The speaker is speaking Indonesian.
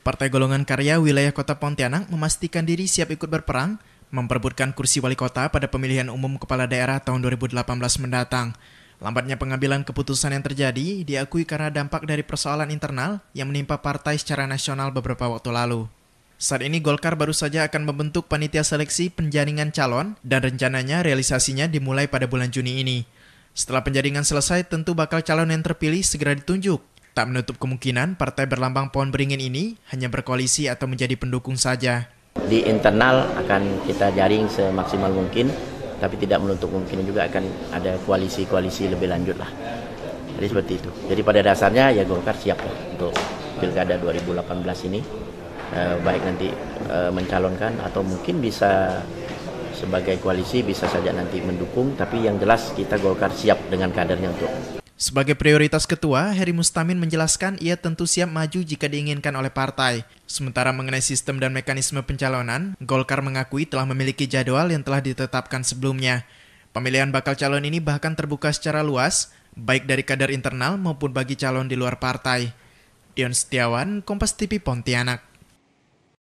Partai Golongan Karya wilayah kota Pontianak memastikan diri siap ikut berperang memperbutkan kursi wali kota pada pemilihan umum kepala daerah tahun 2018 mendatang. Lambatnya pengambilan keputusan yang terjadi diakui karena dampak dari persoalan internal yang menimpa partai secara nasional beberapa waktu lalu. Saat ini Golkar baru saja akan membentuk panitia seleksi penjaringan calon dan rencananya realisasinya dimulai pada bulan Juni ini. Setelah penjaringan selesai, tentu bakal calon yang terpilih segera ditunjuk Tak menutup kemungkinan partai berlambang pohon beringin ini hanya berkoalisi atau menjadi pendukung saja. Di internal akan kita jaring semaksimal mungkin, tapi tidak menutup kemungkinan juga akan ada koalisi-koalisi lebih lanjut lah. Jadi seperti itu. Jadi pada dasarnya ya Golkar siap lah untuk pilkada 2018 ini, eh, baik nanti eh, mencalonkan atau mungkin bisa sebagai koalisi bisa saja nanti mendukung, tapi yang jelas kita Golkar siap dengan kadernya untuk sebagai prioritas ketua, Heri Mustamin menjelaskan ia tentu siap maju jika diinginkan oleh partai. Sementara mengenai sistem dan mekanisme pencalonan, Golkar mengakui telah memiliki jadwal yang telah ditetapkan sebelumnya. Pemilihan bakal calon ini bahkan terbuka secara luas, baik dari kader internal maupun bagi calon di luar partai. Dion Setiawan, Kompas TV Pontianak.